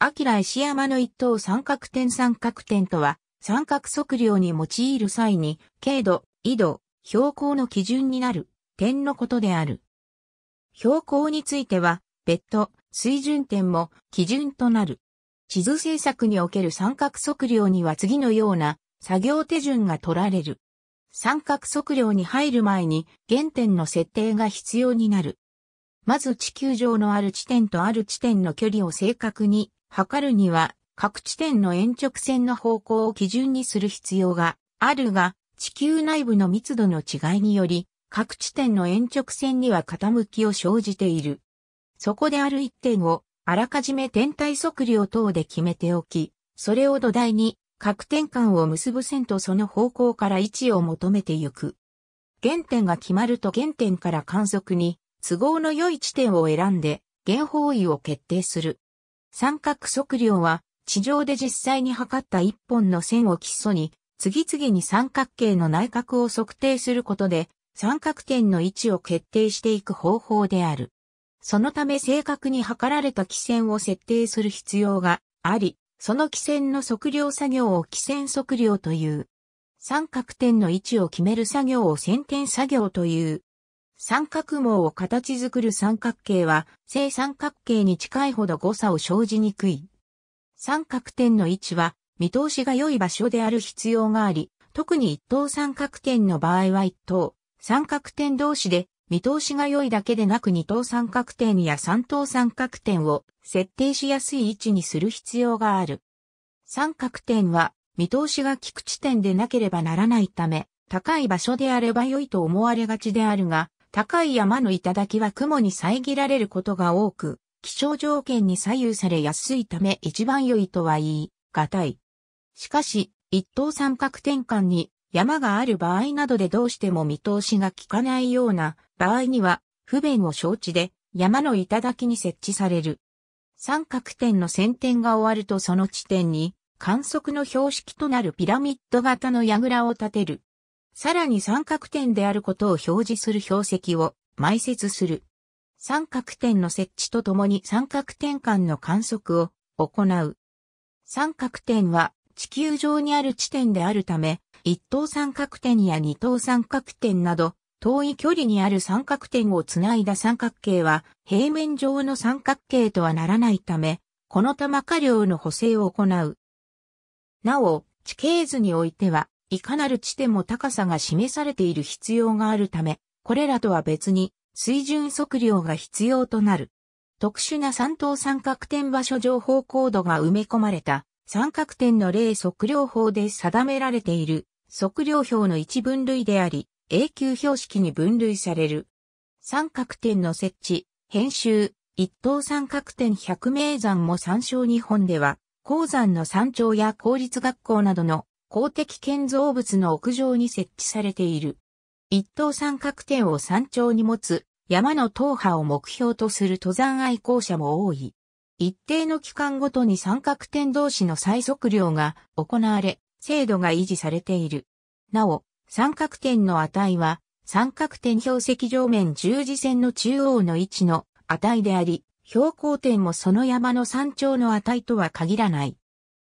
アキラ石山の一等三角点三角点とは、三角測量に用いる際に、経度、緯度、標高の基準になる、点のことである。標高については、別途、水準点も基準となる。地図制作における三角測量には次のような作業手順が取られる。三角測量に入る前に原点の設定が必要になる。まず地球上のある地点とある地点の距離を正確に測るには、各地点の延直線の方向を基準にする必要があるが、地球内部の密度の違いにより、各地点の延直線には傾きを生じている。そこである一点を、あらかじめ天体測量等で決めておき、それを土台に、各点間を結ぶ線とその方向から位置を求めてゆく。原点が決まると原点から観測に、都合の良い地点を選んで、原方位を決定する。三角測量は、地上で実際に測った一本の線を基礎に、次々に三角形の内角を測定することで、三角点の位置を決定していく方法である。そのため正確に測られた基線を設定する必要があり、その基線の測量作業を基線測量という。三角点の位置を決める作業を先点作業という。三角網を形作る三角形は、正三角形に近いほど誤差を生じにくい。三角点の位置は、見通しが良い場所である必要があり、特に一等三角点の場合は一等、三角点同士で見通しが良いだけでなく二等三角点や三等三角点を設定しやすい位置にする必要がある。三角点は見通しが効く地点でなければならないため、高い場所であれば良いと思われがちであるが、高い山の頂は雲に遮られることが多く、気象条件に左右されやすいため一番良いとは言い、難い。しかし、一等三角転換に山がある場合などでどうしても見通しが効かないような場合には、不便を承知で山の頂に設置される。三角点の先点が終わるとその地点に観測の標識となるピラミッド型の櫓を建てる。さらに三角点であることを表示する標石を埋設する。三角点の設置とともに三角点間の観測を行う。三角点は地球上にある地点であるため、一等三角点や二等三角点など、遠い距離にある三角点をつないだ三角形は平面上の三角形とはならないため、この玉下量の補正を行う。なお、地形図においては、いかなる地点も高さが示されている必要があるため、これらとは別に水準測量が必要となる。特殊な三等三角点場所情報コードが埋め込まれた三角点の例測量法で定められている測量表の一分類であり、永久標識に分類される。三角点の設置、編集、一等三角点百名山も参照日本では、鉱山の山頂や公立学校などの公的建造物の屋上に設置されている。一等三角点を山頂に持つ山の踏破を目標とする登山愛好者も多い。一定の期間ごとに三角点同士の最速量が行われ、精度が維持されている。なお、三角点の値は、三角点標石上面十字線の中央の位置の値であり、標高点もその山の山頂の値とは限らない。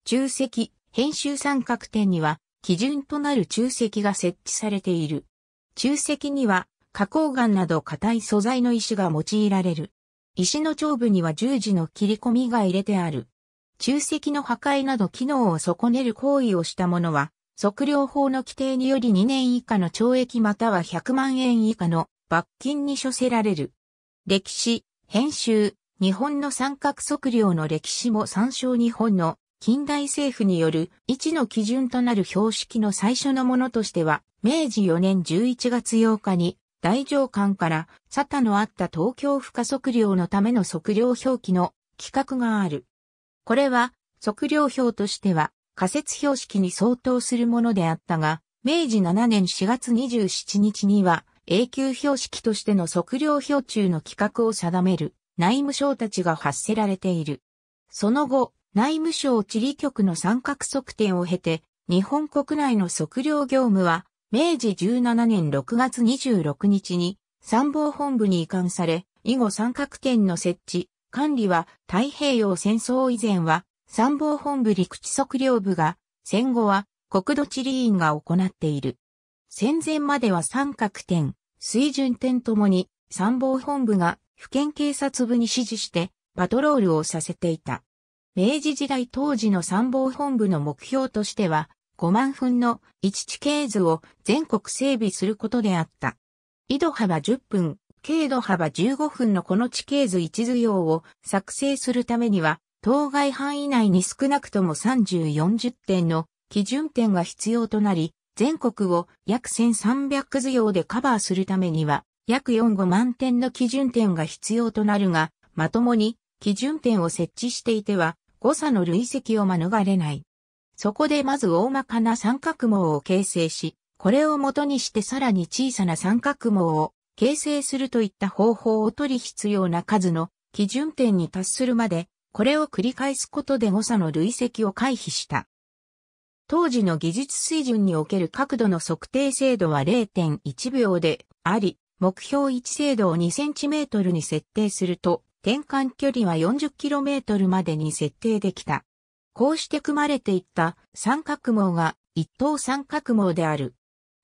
中石、編集三角点には基準となる中石が設置されている。中石には花崗岩など硬い素材の石が用いられる。石の頂部には十字の切り込みが入れてある。中石の破壊など機能を損ねる行為をした者は、測量法の規定により2年以下の懲役または100万円以下の罰金に処せられる。歴史、編集、日本の三角測量の歴史も参照日本の近代政府による位置の基準となる標識の最初のものとしては、明治4年11月8日に大上官から佐田のあった東京不可測量のための測量表記の規格がある。これは測量表としては仮説標識に相当するものであったが、明治7年4月27日には永久標識としての測量表中の規格を定める内務省たちが発せられている。その後、内務省地理局の三角測定を経て、日本国内の測量業務は、明治17年6月26日に参謀本部に移管され、以後三角点の設置、管理は太平洋戦争以前は参謀本部陸地測量部が、戦後は国土地理院が行っている。戦前までは三角点、水準点ともに参謀本部が府県警察部に指示してパトロールをさせていた。明治時代当時の参謀本部の目標としては、5万分の1地形図を全国整備することであった。緯度幅10分、経度幅15分のこの地形図一図用を作成するためには、当該範囲内に少なくとも3040点の基準点が必要となり、全国を約1300図用でカバーするためには、約45万点の基準点が必要となるが、まともに基準点を設置していては、誤差の累積を免れない。そこでまず大まかな三角網を形成し、これを元にしてさらに小さな三角網を形成するといった方法を取り必要な数の基準点に達するまで、これを繰り返すことで誤差の累積を回避した。当時の技術水準における角度の測定精度は0.1秒であり、目標1精度を2センチメートルに設定すると、転換距離は 40km までに設定できた。こうして組まれていった三角網が一等三角網である。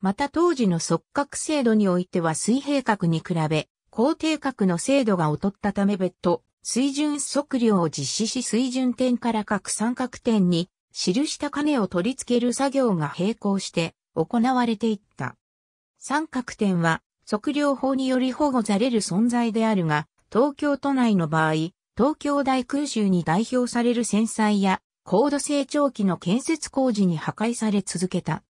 また当時の側角精度においては水平角に比べ、肯定角の精度が劣ったため別途、水準測量を実施し水準点から各三角点に記した金を取り付ける作業が並行して行われていった。三角点は測量法により保護される存在であるが、東京都内の場合、東京大空襲に代表される戦災や高度成長期の建設工事に破壊され続けた。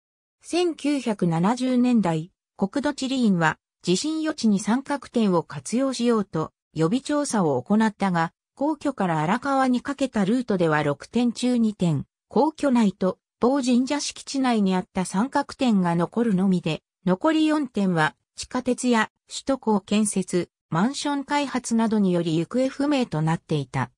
1970年代、国土地理院は地震予知に三角点を活用しようと予備調査を行ったが、皇居から荒川にかけたルートでは6点中2点、皇居内と某神社敷地内にあった三角点が残るのみで、残り4点は地下鉄や首都高建設、マンション開発などにより行方不明となっていた。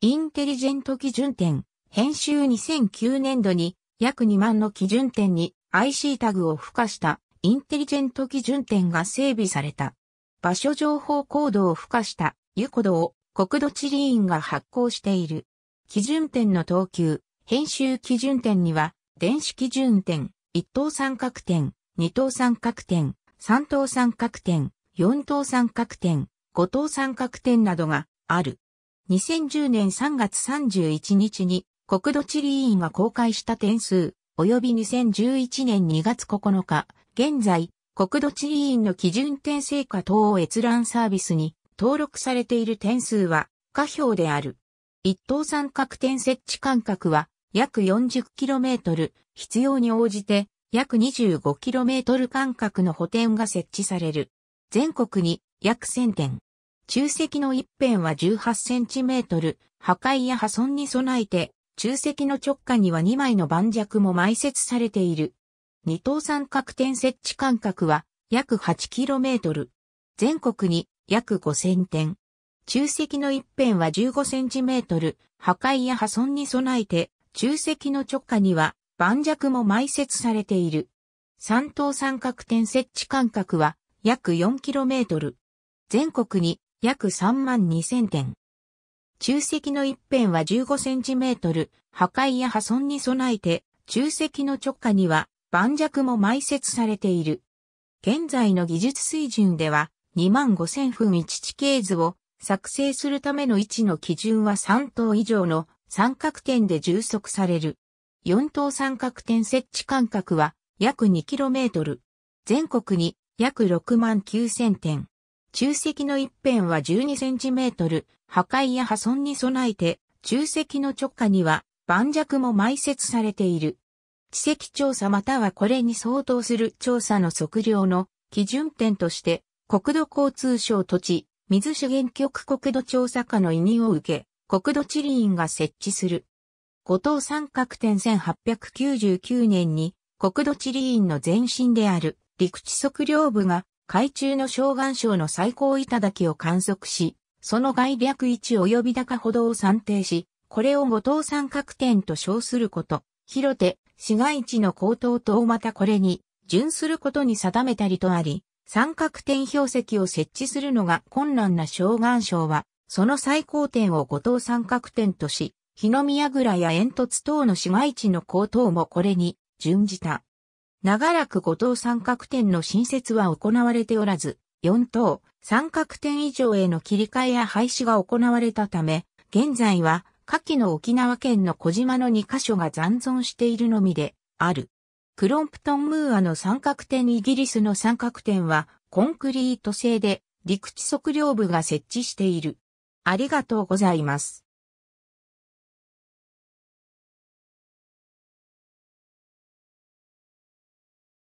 インテリジェント基準点、編集2009年度に約2万の基準点に IC タグを付加したインテリジェント基準点が整備された。場所情報コードを付加したユコドを国土地理院が発行している。基準点の等級、編集基準点には、電子基準点、一等三角点、二等三角点、三等三角点、4等三角点、5等三角点などがある。2010年3月31日に国土地理院が公開した点数、及び2011年2月9日、現在、国土地理院の基準点成果等を閲覧サービスに登録されている点数は、下表である。一等三角点設置間隔は約 40km、必要に応じて約 25km 間隔の補填が設置される。全国に約1000点。中石の一辺は18センチメートル、破壊や破損に備えて、中石の直下には2枚の盤石も埋設されている。二等三角点設置間隔は約 8km。全国に約5000点。中石の一辺は 15cm、破壊や破損に備えて、中石の直下には盤石も埋設されている。三等三角点設置間隔は約 4km。全国に約3万2000点。中石の一辺は 15cm、破壊や破損に備えて、中石の直下には盤石も埋設されている。現在の技術水準では、2万5000分1地形図を作成するための位置の基準は3等以上の三角点で充足される。4等三角点設置間隔は約 2km。全国に約6万9000点。中石の一辺は12センチメートル、破壊や破損に備えて、中石の直下には盤石も埋設されている。地石調査またはこれに相当する調査の測量の基準点として、国土交通省土地、水資源局国土調査課の委任を受け、国土地理院が設置する。五島三角点1899年に国土地理院の前身である。陸地測量部が海中の昇岩礁の最高頂を観測し、その外略位置及び高ほどを算定し、これを五等三角点と称すること、広手、市街地の高等とまたこれに、準することに定めたりとあり、三角点標石を設置するのが困難な昇岩礁は、その最高点を五等三角点とし、日の宮倉や煙突等の市街地の高等もこれに準じた。長らく五等三角点の新設は行われておらず、四等三角点以上への切り替えや廃止が行われたため、現在は下記の沖縄県の小島の2カ所が残存しているのみである。クロンプトンムーアの三角点イギリスの三角点はコンクリート製で陸地測量部が設置している。ありがとうございます。